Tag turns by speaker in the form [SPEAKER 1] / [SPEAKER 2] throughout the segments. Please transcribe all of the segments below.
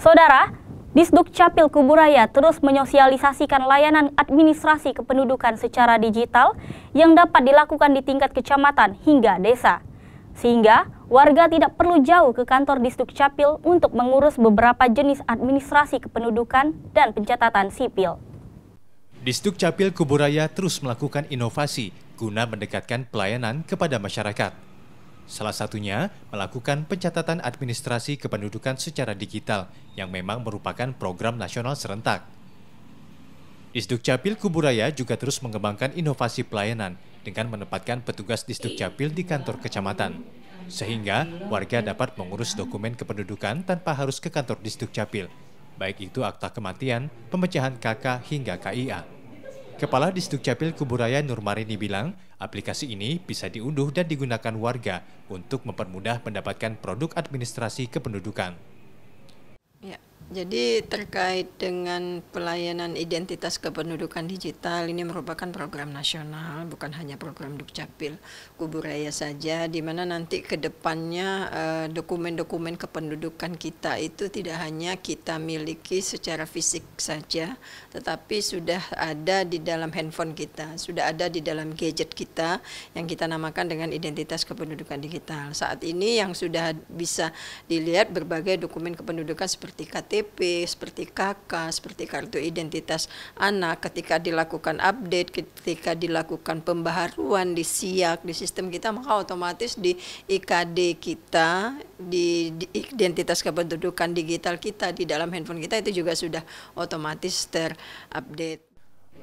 [SPEAKER 1] Saudara, Disduk Capil Kuburaya terus menyosialisasikan layanan administrasi kependudukan secara digital yang dapat dilakukan di tingkat kecamatan hingga desa. Sehingga warga tidak perlu jauh ke kantor Disduk Capil untuk mengurus beberapa jenis administrasi kependudukan dan pencatatan sipil.
[SPEAKER 2] Disduk Capil Kuburaya terus melakukan inovasi guna mendekatkan pelayanan kepada masyarakat. Salah satunya melakukan pencatatan administrasi kependudukan secara digital yang memang merupakan program nasional serentak. Capil Kuburaya juga terus mengembangkan inovasi pelayanan dengan menempatkan petugas Capil di kantor kecamatan sehingga warga dapat mengurus dokumen kependudukan tanpa harus ke kantor Capil, baik itu akta kematian, pemecahan KK hingga KIA. Kepala Capil Kuburaya Nurmarini bilang, aplikasi ini bisa diunduh dan digunakan warga untuk mempermudah mendapatkan produk administrasi kependudukan.
[SPEAKER 3] Jadi terkait dengan pelayanan identitas kependudukan digital ini merupakan program nasional, bukan hanya program Dukcapil Kuburaya saja, di mana nanti ke depannya eh, dokumen-dokumen kependudukan kita itu tidak hanya kita miliki secara fisik saja, tetapi sudah ada di dalam handphone kita, sudah ada di dalam gadget kita yang kita namakan dengan identitas kependudukan digital. Saat ini yang sudah bisa dilihat berbagai dokumen kependudukan seperti KTP KTP, seperti KK, seperti kartu identitas anak, ketika dilakukan update, ketika dilakukan pembaharuan di SIAK, di sistem kita, maka otomatis di IKD kita, di, di identitas kependudukan digital kita di dalam handphone kita itu juga sudah otomatis terupdate.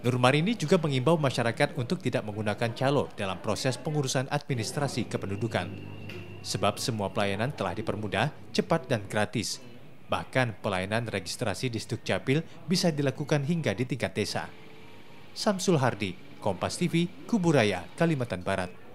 [SPEAKER 2] Nurmarini juga mengimbau masyarakat untuk tidak menggunakan calo dalam proses pengurusan administrasi kependudukan. Sebab semua pelayanan telah dipermudah, cepat, dan gratis Bahkan pelayanan registrasi di Sdukcapil bisa dilakukan hingga di tingkat desa.
[SPEAKER 1] Samsul Hardi, Kompas TV, Kuburaya, Kalimantan Barat.